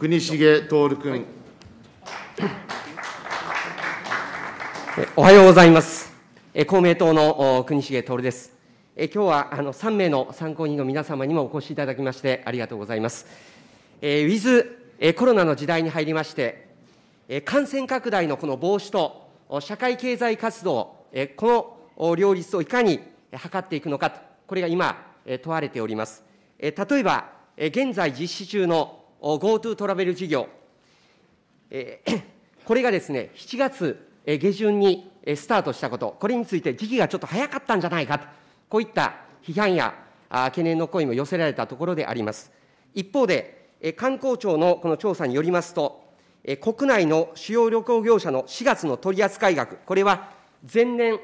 国重徹君。おはようございます。公明党の国重徹です。え今日はあの3名の参考人の皆様にもお越しいただきましてありがとうございます。えウィズ、えコロナの時代に入りまして、え感染拡大のこの防止と社会経済活動、えこの両立をいかに図っていくのかと、これが今、え問われております。え例えば、え現在実施中の GoTo トラベル事業、これがですね、7月下旬にスタートしたこと、これについて時期がちょっと早かったんじゃないかと、こういった批判や懸念の声も寄せられたところであります。一方で、観光庁のこの調査によりますと、国内の主要旅行業者の4月の取扱額、これは前年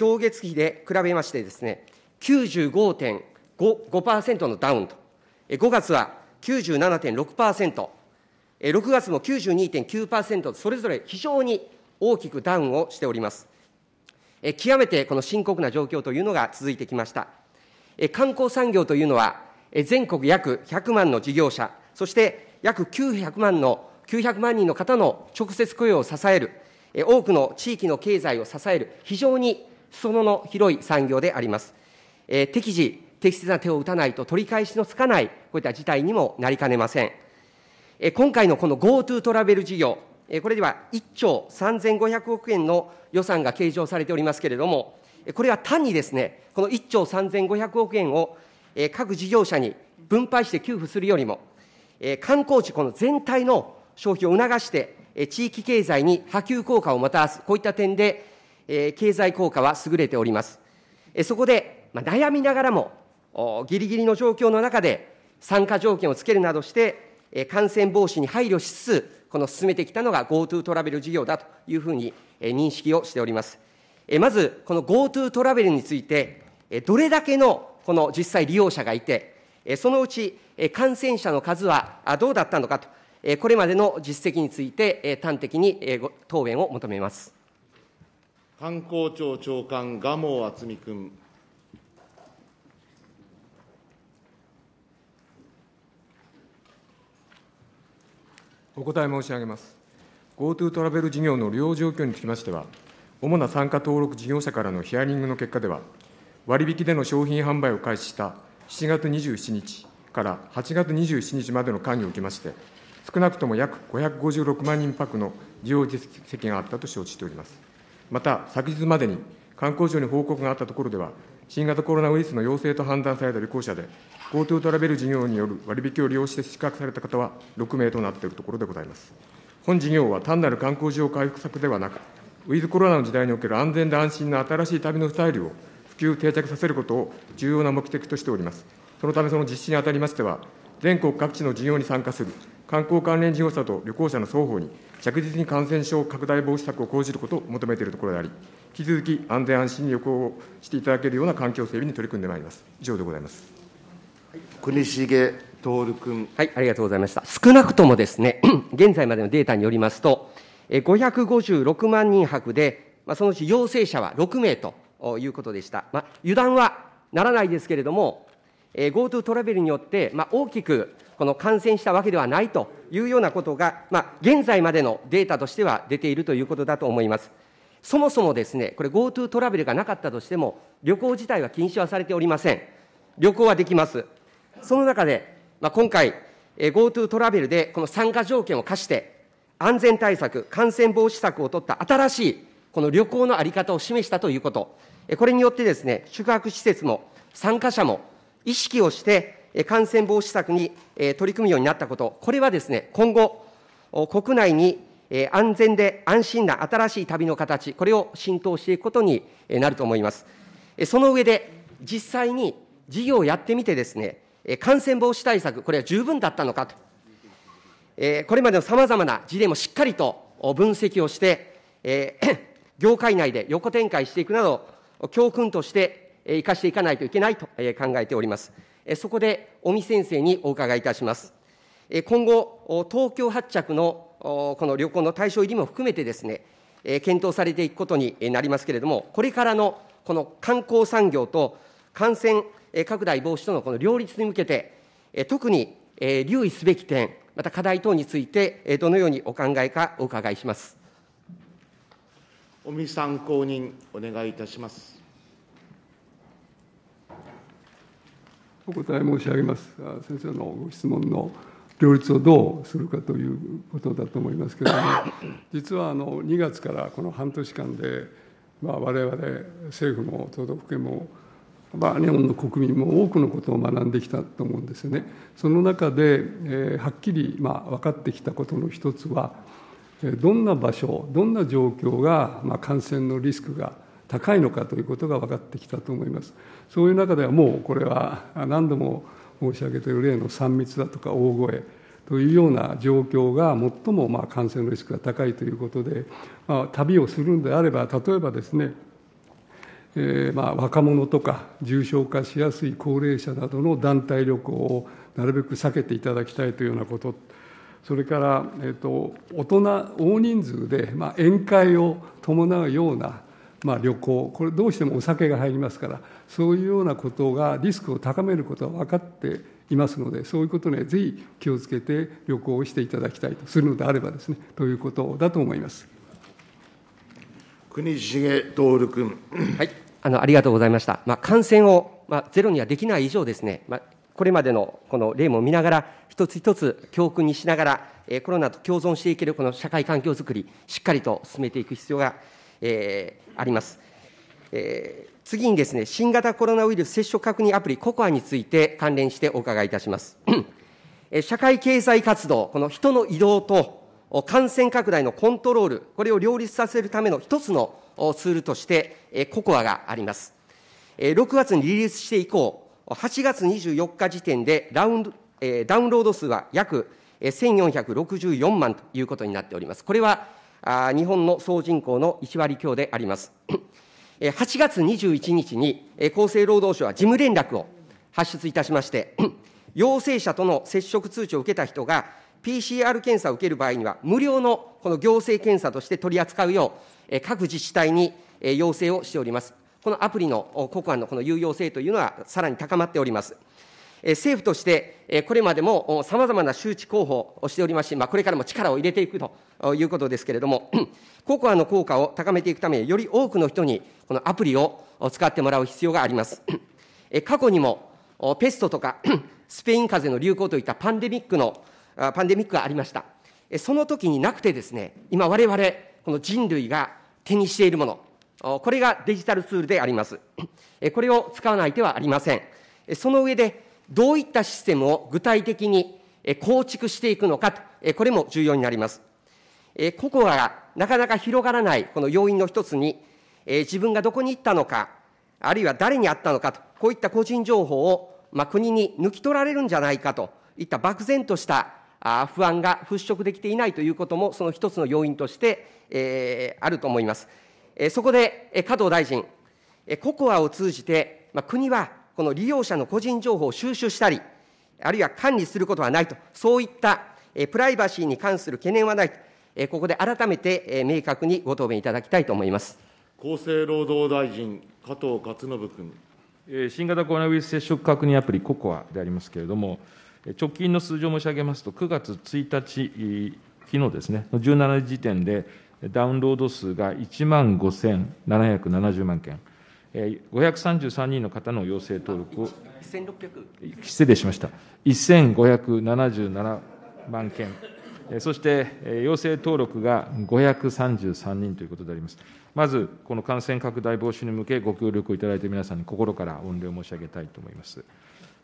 同月比で比べましてですね、95.5%のダウンと、5月は97.6%、6月も92.9%、それぞれ非常に大きくダウンをしております。極めてこの深刻な状況というのが続いてきました。観光産業というのは、全国約100万の事業者、そして約900万の、900万人の方の直接雇用を支える、多くの地域の経済を支える、非常に裾野の広い産業であります。適時、適切な手を打たないと取り返しのつかない、こういった事態にもなりかねません。今回のこの GoTo トラベル事業、これでは1兆3500億円の予算が計上されておりますけれども、これは単にですね、この1兆3500億円を各事業者に分配して給付するよりも、観光地この全体の消費を促して、地域経済に波及効果をもたらす、こういった点で、経済効果は優れております。そこで、悩みながらも、ギリギリの状況の中で、参加条件をつけるなどして、感染防止に配慮しつつ、この進めてきたのが GoTo トラベル事業だというふうに認識をしております。まず、この GoTo トラベルについて、どれだけのこの実際利用者がいて、そのうち感染者の数はどうだったのかと、これまでの実績について端的に答弁を求めます。観光庁長官、賀茂敦美君。お答え申し上げます。GoTo トラベル事業の利用状況につきましては、主な参加登録事業者からのヒアリングの結果では、割引での商品販売を開始した7月27日から8月27日までの間におきまして、少なくとも約556万人泊の利用実績があったと承知しております。また、昨日までに観光庁に報告があったところでは、新型コロナウイルスの陽性と判断された旅行者で、GoTo トラベル事業による割引を利用して宿泊された方は6名となっているところでございます。本事業は単なる観光需要回復策ではなく、ウィズコロナの時代における安全で安心な新しい旅のスタイルを普及・定着させることを重要な目的としております。そのため、その実施にあたりましては、全国各地の事業に参加する観光関連事業者と旅行者の双方に、着実に感染症拡大防止策を講じることを求めているところであり、引き続き安全安心に旅行をしていただけるような環境整備に取り組んでまいります。以上でございます。国重徹君。はい、ありがとうございました。少なくともですね、現在までのデータによりますと、556万人泊で、まあ、そのうち陽性者は6名ということでした。まあ、油断はならないですけれども、GoTo トラベルによって、まあ、大きくこの感染したわけではないというようなことが、まあ、現在までのデータとしては出ているということだと思います。そもそもですね、これ GoTo トラベルがなかったとしても、旅行自体は禁止はされておりません。旅行はできます。その中で、まあ、今回、GoTo トラベルでこの参加条件を課して、安全対策、感染防止策を取った新しいこの旅行の在り方を示したということ、これによってですね、宿泊施設も参加者も意識をして、感染防止策に取り組むようになったこと、これはですね、今後、国内に安全で安心な新しい旅の形、これを浸透していくことになると思います。その上で、実際に事業をやってみてですね、感染防止対策、これは十分だったのかと、これまでのさまざまな事例もしっかりと分析をして、業界内で横展開していくなど、教訓として生かしていかないといけないと考えております。そこで尾身先生にお伺いいたします。今後、東京発着のこの旅行の対象入りも含めてですね、検討されていくことになりますけれども、これからのこの観光産業と感染拡大防止とのこの両立に向けて、特に留意すべき点、また課題等について、どのようにお考えかお伺いします。尾身さん公認お願いいたします。お答え申し上げます先生のご質問の両立をどうするかということだと思いますけれども 実はあの2月からこの半年間で、まあ、我々政府も都道府県も、まあ、日本の国民も多くのことを学んできたと思うんですよね。その中で、えー、はっきり、まあ、分かってきたことの一つはどんな場所どんな状況が、まあ、感染のリスクが高いのかということが分かってきたと思います。そういう中ではもうこれは何度も申し上げている例の3密だとか大声というような状況が最もまあ感染のリスクが高いということで、まあ、旅をするんであれば例えばですねえー、まあ若者とか重症化しやすい高齢者などの団体旅行をなるべく避けていただきたいというようなこと、それから、えっと大人、大人数で、まあ、宴会を伴うようなまあ、旅行これどうしてもお酒が入りますからそういうようなことがリスクを高めることは分かっていますのでそういうことにはぜひ気をつけて旅行をしていただきたいとするのであればですねということだと思います。国重徹君、はい、あのありがとうございました、まあ、感染を、まあ、ゼロにはできない以上ですね、まあ、これまでのこの例も見ながら、一つ一つ教訓にしながら、えー、コロナと共存していけるこの社会環境づくり、しっかりと進めていく必要がえー、あります。えー、次にですね、新型コロナウイルス接触確認アプリ COCOA について関連してお伺いいたします。社会経済活動、この人の移動と感染拡大のコントロール、これを両立させるための一つのツールとして、COCOA があります。6月にリリースして以降、8月24日時点でダウンダウンロード数は約1464万ということになっております。これはあ日本の総人口の1割強であります。8月21日に厚生労働省は事務連絡を発出いたしまして、陽性者との接触通知を受けた人が、PCR 検査を受ける場合には、無料のこの行政検査として取り扱うよう、各自治体に要請をしております。このアプリの、国安のこの有用性というのはさらに高まっております。政府として、これまでもさまざまな周知広報をしておりますし、これからも力を入れていくということですけれども、ココアの効果を高めていくためより多くの人にこのアプリを使ってもらう必要があります。過去にもペストとか スペイン風邪の流行といったパンデミックの、パンデミックがありました。その時になくてですね、今われ、この人類が手にしているもの、これがデジタルツールであります。これを使わない手はありません。その上で、どういったシステムを具体的に構築していくのかと、これも重要になります。個々がなかなか広がらないこの要因の一つに、自分がどこに行ったのか、あるいは誰に会ったのかと、こういった個人情報をまあ、国に抜き取られるんじゃないかといった漠然とした不安が払拭できていないということも、その一つの要因として、えあると思います。えそこで、え加藤大臣、え o ココアを通じて、まあ、国はこの利用者の個人情報を収集したり、あるいは管理することはないと、そういったプライバシーに関する懸念はないと、ここで改めて明確にご答弁いただきたいと思います厚生労働大臣、加藤勝信君。新型コロナウイルス接触確認アプリ、ココアでありますけれども、直近の数字を申し上げますと、9月1日、昨日ですね、17時時点で、ダウンロード数が1万5770万件。533人の方の陽性登録を、失礼しました、1577万件、そして陽性登録が533人ということであります。まず、この感染拡大防止に向け、ご協力をいただいた皆さんに心から御礼を申し上げたいと思います。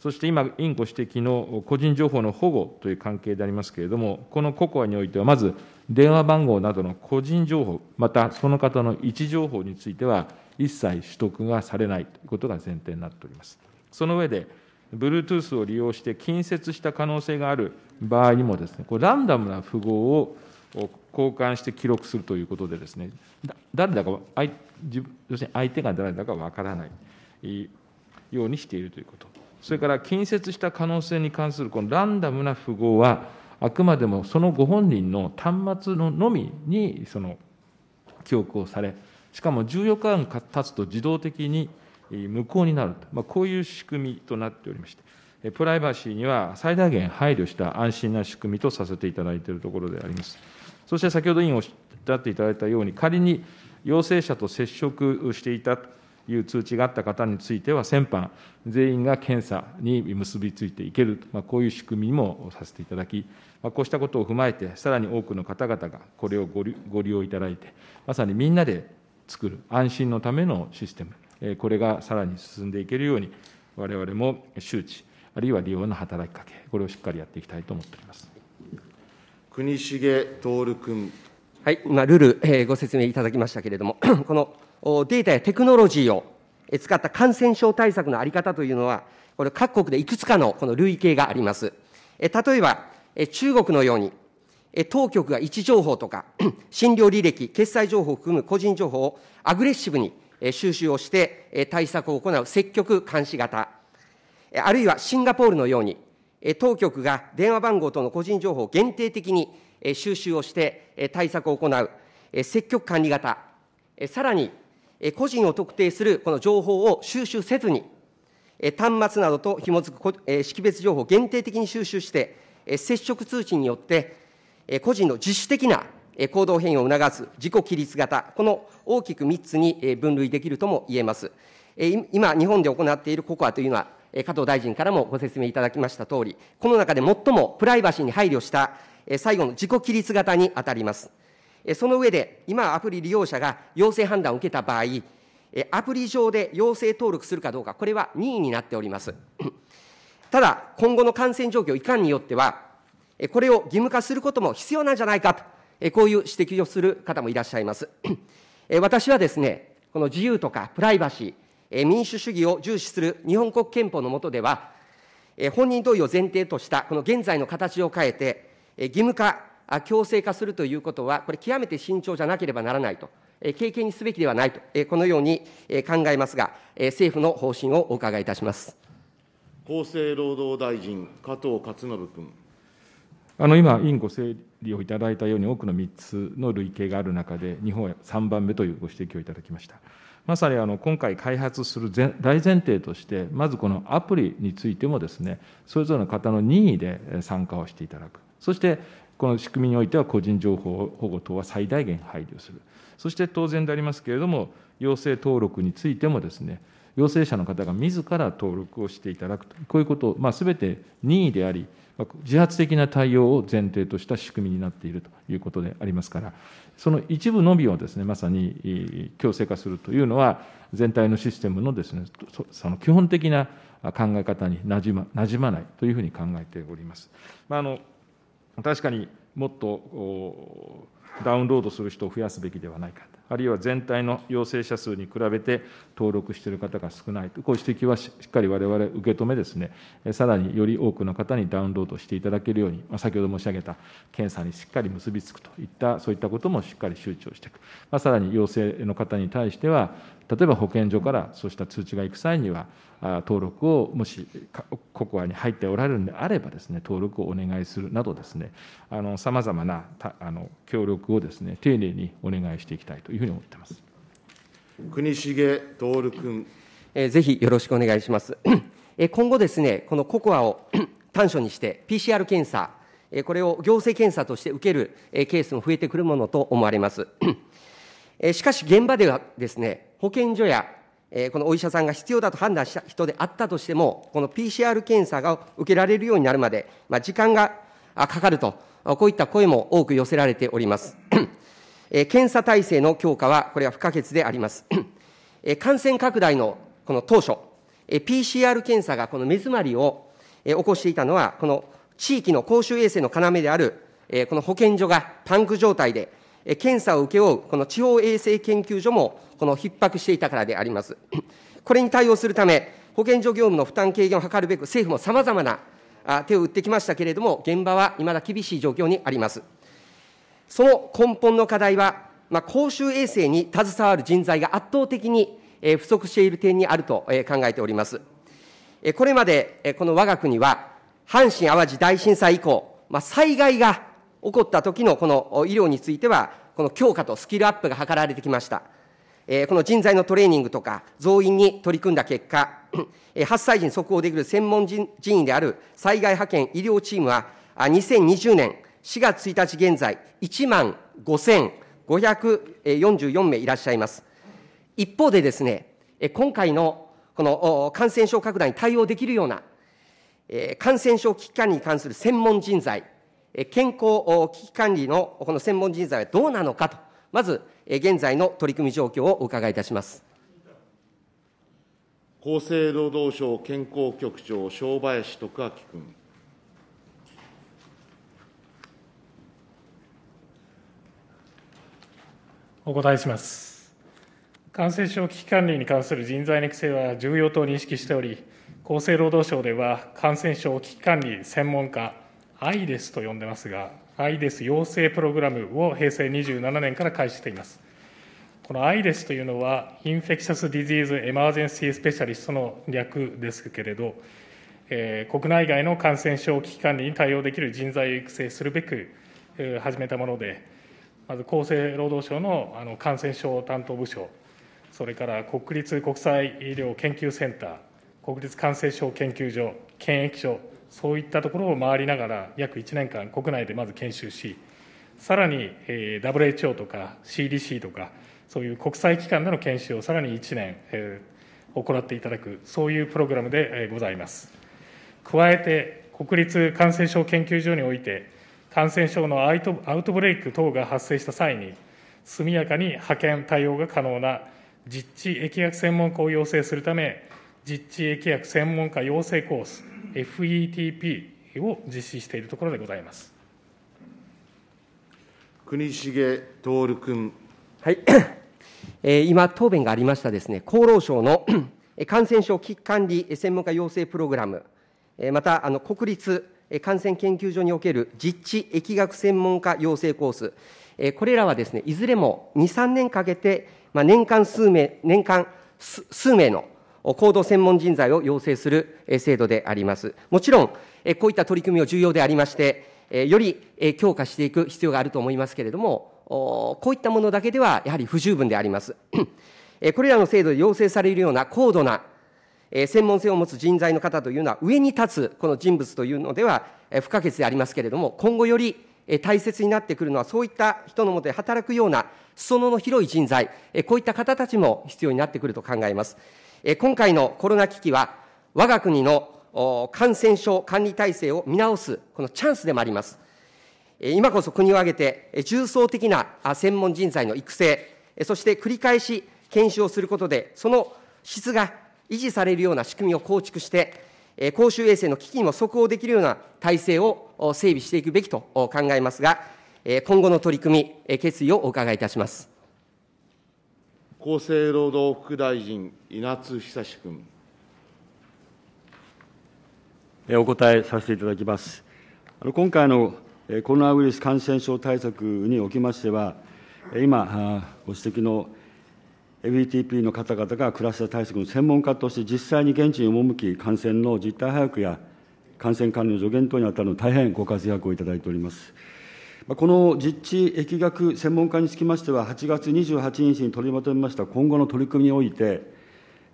そして今、委員ご指摘の個人情報の保護という関係でありますけれども、この COCOA においては、まず電話番号などの個人情報、またその方の位置情報については、一切取得がされないということが前提になっております。その上で、Bluetooth を利用して近接した可能性がある場合にもです、ね、こランダムな符号を交換して記録するということでです、ね、誰だか相、要するに相手が誰だか分からないようにしているということ、それから近接した可能性に関するこのランダムな符号は、あくまでもそのご本人の端末ののみにその記憶をされ、しかも14日間経つと自動的に無効になると、まあ、こういう仕組みとなっておりまして、プライバシーには最大限配慮した安心な仕組みとさせていただいているところであります。そして先ほど委員おっしゃっていただいたように、仮に陽性者と接触していたという通知があった方については、先般、全員が検査に結びついていけると、まあ、こういう仕組みもさせていただき、まあ、こうしたことを踏まえて、さらに多くの方々がこれをご利用いただいて、まさにみんなで作る、安心のためのシステム、これがさらに進んでいけるように、われわれも周知、あるいは利用の働きかけ、これをしっかりやっていきたいと思っております国重徹君。はい、今、ルール、えー、ご説明いただきましたけれども、このデータやテクノロジーを使った感染症対策の在り方というのは、これ、各国でいくつかのこの類型があります。え例えば、え中国のように、当局が位置情報とか、診療履歴、決済情報を含む個人情報をアグレッシブに収集をして対策を行う積極監視型、あるいはシンガポールのように、当局が電話番号等の個人情報を限定的に収集をして対策を行う積極管理型、さらに個人を特定するこの情報を収集せずに、端末などと紐づく識別情報を限定的に収集して、接触通知によって個人の自主的な行動変容を促す自己規律型、この大きく3つに分類できるとも言えます。今、日本で行っているココアというのは、加藤大臣からもご説明いただきましたとおり、この中で最もプライバシーに配慮した最後の自己規律型に当たります。その上で、今、アプリ利用者が陽性判断を受けた場合、アプリ上で陽性登録するかどうか、これは任意になっております。ただ、今後の感染状況いかんによっては、これを義務化することも必要なんじゃないかと、こういう指摘をする方もいらっしゃいます。私はですね、この自由とかプライバシー、民主主義を重視する日本国憲法の下では、本人同意を前提としたこの現在の形を変えて、義務化、強制化するということは、これ、極めて慎重じゃなければならないと、経験にすべきではないと、このように考えますが、政府の方針をお伺いいたします。厚生労働大臣、加藤勝信君。あの今、委員ご整理をいただいたように、多くの3つの類型がある中で、日本は3番目というご指摘をいただきました。まさにあの今回開発する大前提として、まずこのアプリについてもですね、それぞれの方の任意で参加をしていただく。そして、この仕組みにおいては個人情報保護等は最大限配慮する。そして当然でありますけれども、陽性登録についてもですね、陽性者の方が自ら登録をしていただくと、こういうことを、まあ、全て任意であり、自発的な対応を前提とした仕組みになっているということでありますから、その一部のみをですね、まさに強制化するというのは、全体のシステムのですね、その基本的な考え方になじまなじまないというふうに考えております。まあ、あの確かにもっとダウンロードする人を増やすべきではないか。あるいは全体の陽性者数に比べて登録している方が少ないと、こう指摘はしっかりわれわれ受け止めですね、さらにより多くの方にダウンロードしていただけるように、まあ、先ほど申し上げた検査にしっかり結びつくといった、そういったこともしっかり周知をしていく、まあ、さらに陽性の方に対しては、例えば保健所からそうした通知が行く際には、登録をもしココアに入っておられるんであればです、ね、登録をお願いするなどですね、さまざまなあの協力をです、ね、丁寧にお願いしていきたいというふうに思ってます国重徹君。ぜひよろしくお願いします。今後ですね、このココアを 短所にして PCR 検査、これを行政検査として受けるケースも増えてくるものと思われます。えしかし現場ではですね、保健所や、えこのお医者さんが必要だと判断した人であったとしても、この PCR 検査が受けられるようになるまで、まあ、時間がかかると、こういった声も多く寄せられております。え検査体制の強化は、これは不可欠であります。え感染拡大のこの当初、え PCR 検査がこの目詰まりを、え起こしていたのは、この地域の公衆衛生の要である、えこの保健所がパンク状態で、検査を請け負う、この地方衛生研究所も、この逼迫していたからであります。これに対応するため、保健所業務の負担軽減を図るべく、政府もさまざまな手を打ってきましたけれども、現場はいまだ厳しい状況にあります。その根本の課題は、まあ、公衆衛生に携わる人材が圧倒的に不足している点にあると考えております。これまで、この我が国は、阪神・淡路大震災以降、まあ、災害が起こった時のこの医療については、この強化とスキルアップが図られてきました。えこの人材のトレーニングとか増員に取り組んだ結果、8歳児に即応できる専門人員である災害派遣医療チームは、2020年4月1日現在、1万5544名いらっしゃいます。一方でですね、今回のこの感染症拡大に対応できるような、感染症危機管理に関する専門人材、健康危機管理のこの専門人材はどうなのかと、まず現在の取り組み状況をお伺いいたします。厚生労働省健康局長、正林徳明君。お答えします。感染症危機管理に関する人材の育成は重要と認識しており、厚生労働省では感染症危機管理専門家アイデスと呼んでますが、アイデス養成プログラムを平成27年から開始しています。このアイデスというのは、インフェクシャス・ディジーズ・エマージェンシー・スペシャリストの略ですけれど、えー、国内外の感染症危機管理に対応できる人材を育成するべく、えー、始めたもので、まず厚生労働省のあの感染症担当部署、それから国立国際医療研究センター、国立感染症研究所、検疫所、そういったところを回りながら、約1年間、国内でまず研修し、さらに WHO とか CDC とか、そういう国際機関での研修をさらに1年行っていただく、そういうプログラムでございます。加えて、国立感染症研究所において、感染症のアウトブレイク等が発生した際に、速やかに派遣、対応が可能な実地疫学専門家を要請するため、実地契約専門家養成コース FETP を実施しているところでございます国重徹君。はい え今、答弁がありましたですね厚労省の 感染症危機管理専門家養成プログラム、えまたあの国立感染研究所における実地疫学専門家養成コース、えこれらはですねいずれも2、3年かけて、まあ、年間数名年間数名の高度専門人材を養成する制度であります。もちろん、こういった取り組みは重要でありまして、より強化していく必要があると思いますけれども、こういったものだけではやはり不十分であります。これらの制度で要請されるような高度な専門性を持つ人材の方というのは、上に立つこの人物というのでは不可欠でありますけれども、今後より大切になってくるのは、そういった人のもとで働くような、裾野の広い人材、こういった方たちも必要になってくると考えます。今回のコロナ危機は、我が国の感染症管理体制を見直す、このチャンスでもあります。今こそ国を挙げて、重層的な専門人材の育成、そして繰り返し研修をすることで、その質が維持されるような仕組みを構築して、公衆衛生の危機にも即応できるような体制を整備していくべきと考えますが、今後の取り組み、決意をお伺いいたします。厚生労働副大臣、稲津久志君。お答えさせていただきます。今回のコロナウイルス感染症対策におきましては、今、ご指摘の FETP の方々がクラスター対策の専門家として実際に現地に赴き、感染の実態把握や感染管理の助言等に当たるの大変ご活躍をいただいております。この実地疫学専門家につきましては、8月28日に取りまとめました今後の取り組みにおいて、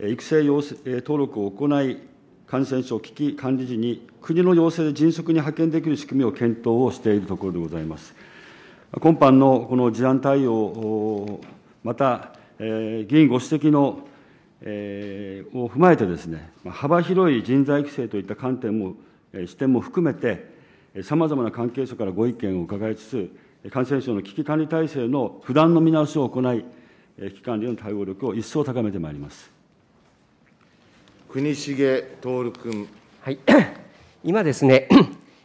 育成登録を行い、感染症危機管理時に国の要請で迅速に派遣できる仕組みを検討をしているところでございます。今般のこの事案対応、また、え議員ご指摘の、えを踏まえてですね、幅広い人材育成といった観点も、視点も含めて、さまざまな関係者からご意見を伺いつつ、感染症の危機管理体制の不断の見直しを行い、危機管理への対応力を一層高めてまいります国重徹君。はい、今ですね、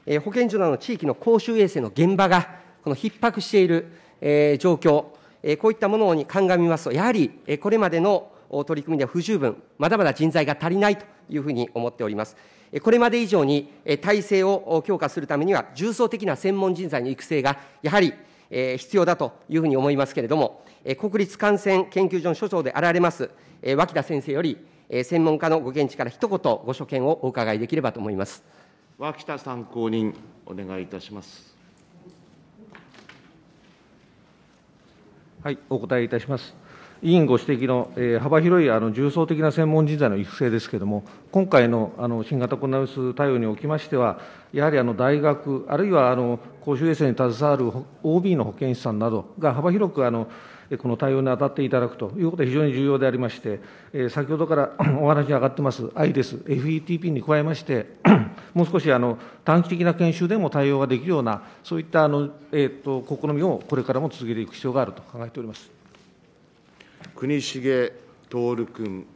え保健所などの地域の公衆衛生の現場が、この逼迫している、え状況、えこういったものに鑑みますと、やはり、えこれまでの取り組みでは不十分、まだまだ人材が足りないというふうに思っております。これまで以上に体制を強化するためには、重層的な専門人材の育成がやはり必要だというふうに思いますけれども、国立感染研究所の所長であられます、脇田先生より、専門家のご見地から一言、ご所見をお伺いできればと思います。脇田参考人、お願いいたします。はい、お答えいたします。委員ご指摘の、えー、幅広いあの重層的な専門人材の育成ですけれども、今回のあの新型コロナウイルス対応におきましては、やはりあの大学、あるいはあの公衆衛生に携わる OB の保健師さんなどが幅広くあのこの対応に当たっていただくということは非常に重要でありまして、えー、先ほどから お話に上がってます IDES、FETP に加えまして、もう少しあの短期的な研修でも対応ができるような、そういったあの、えーと試みをこれからも続けていく必要があると考えております。国重徹君。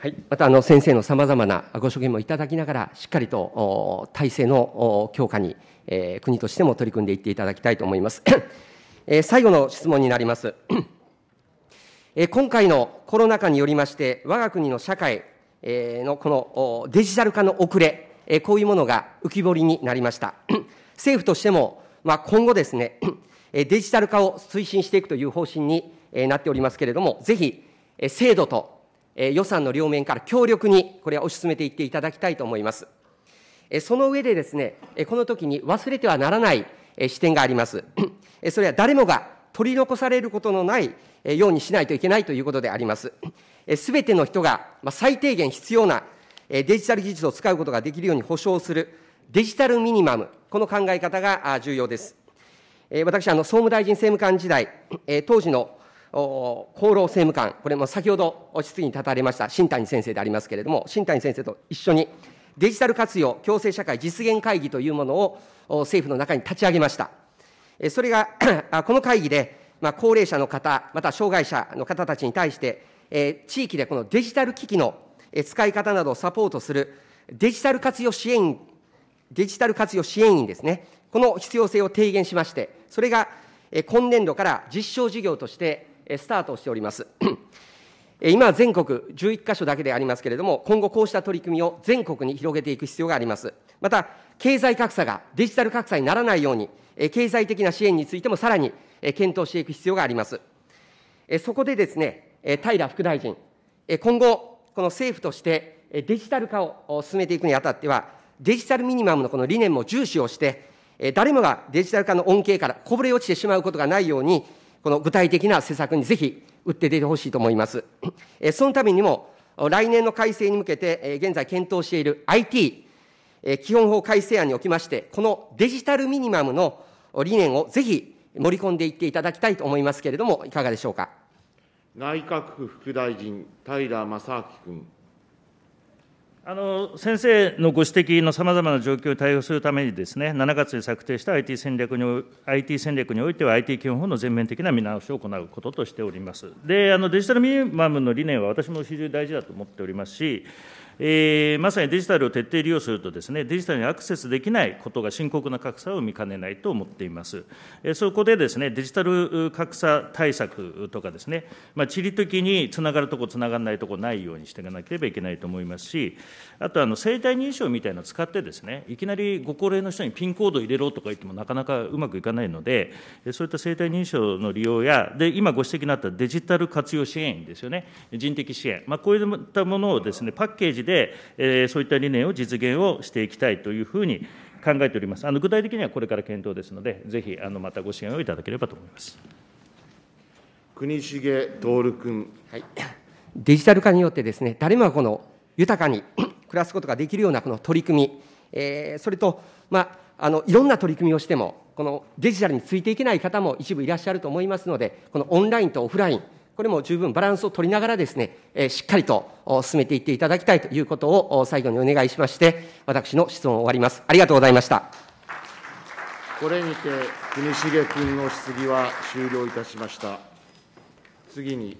はい、またあの先生のさまざまなご所見もいただきながら、しっかりと体制の強化に、えー、国としても取り組んでいっていただきたいと思います。えー、最後の質問になります。えー、今回のコロナ禍によりまして、我が国の社会のこのデジタル化の遅れ、えー、こういうものが浮き彫りになりました。政府としても、まあ、今後ですね、デジタル化を推進していくという方針になっておりますけれども、ぜひ、制度と予算の両面から強力にこれは推し進めていっていただきたいと思います。その上でですね、この時に忘れてはならない視点があります。それは誰もが取り残されることのないようにしないといけないということであります。す べての人が最低限必要なデジタル技術を使うことができるように保障するデジタルミニマム、この考え方が重要です。私、あの総務大臣政務官時代、当時の厚労政務官、これも先ほど質疑に立たれました新谷先生でありますけれども、新谷先生と一緒に、デジタル活用共生社会実現会議というものを政府の中に立ち上げました。それがこの会議で、まあ、高齢者の方、また障害者の方たちに対して、え地域でこのデジタル機器の使い方などをサポートするデジタル活用支援デジタル活用支援員ですね、この必要性を提言しまして、それが今年度から実証事業としてスタートしております。今全国11か所だけでありますけれども、今後こうした取り組みを全国に広げていく必要があります。また、経済格差がデジタル格差にならないように、経済的な支援についてもさらに検討していく必要があります。そこでですね、平副大臣、今後、この政府としてデジタル化を進めていくにあたっては、デジタルミニマムのこの理念も重視をして、誰もがデジタル化の恩恵からこぼれ落ちてしまうことがないように、この具体的な施策にぜひ打って出てほしいと思います。そのためにも、来年の改正に向けて、現在検討している IT、基本法改正案におきまして、このデジタルミニマムの理念をぜひ盛り込んでいっていただきたいと思いますけれども、いかがでしょうか。内閣府副大臣、平正明君。先生のご指摘のさまざまな状況に対応するためにです、ね、7月に策定した IT 戦略に IT 戦略においては、IT 基本法の全面的な見直しを行うこととしております。で、あのデジタルミニマムの理念は、私も非常に大事だと思っておりますし、まさにデジタルを徹底利用すると、デジタルにアクセスできないことが深刻な格差を生みかねないと思っています。そこで、デジタル格差対策とか、地理的につながるとこ、つながらないとこないようにしていかなければいけないと思いますし、あと生体認証みたいなのを使って、いきなりご高齢の人にピンコード入れろとか言っても、なかなかうまくいかないので、そういった生体認証の利用や、で今ご指摘のあったデジタル活用支援ですよね、人的支援、まあ、こういったものをです、ね、パッケージで、えそういった理念を実現をしていきたいというふうに考えております。あの具体的にはこれから検討ですので、ぜひあのまたご支援をいただければと思います。国重徹君、はい、デジタル化によってですね、誰もがこの豊かに 暮らすことができるようなこの取り組み、えー、それと、まあ、あのいろんな取り組みをしても、このデジタルについていけない方も一部いらっしゃると思いますので、このオンラインとオフライン、これも十分バランスを取りながらですね、えしっかりと進めていっていただきたいということを最後にお願いしまして、私の質問を終わります。ありがとうございました。これにて、国重君の質疑は終了いたしました。次に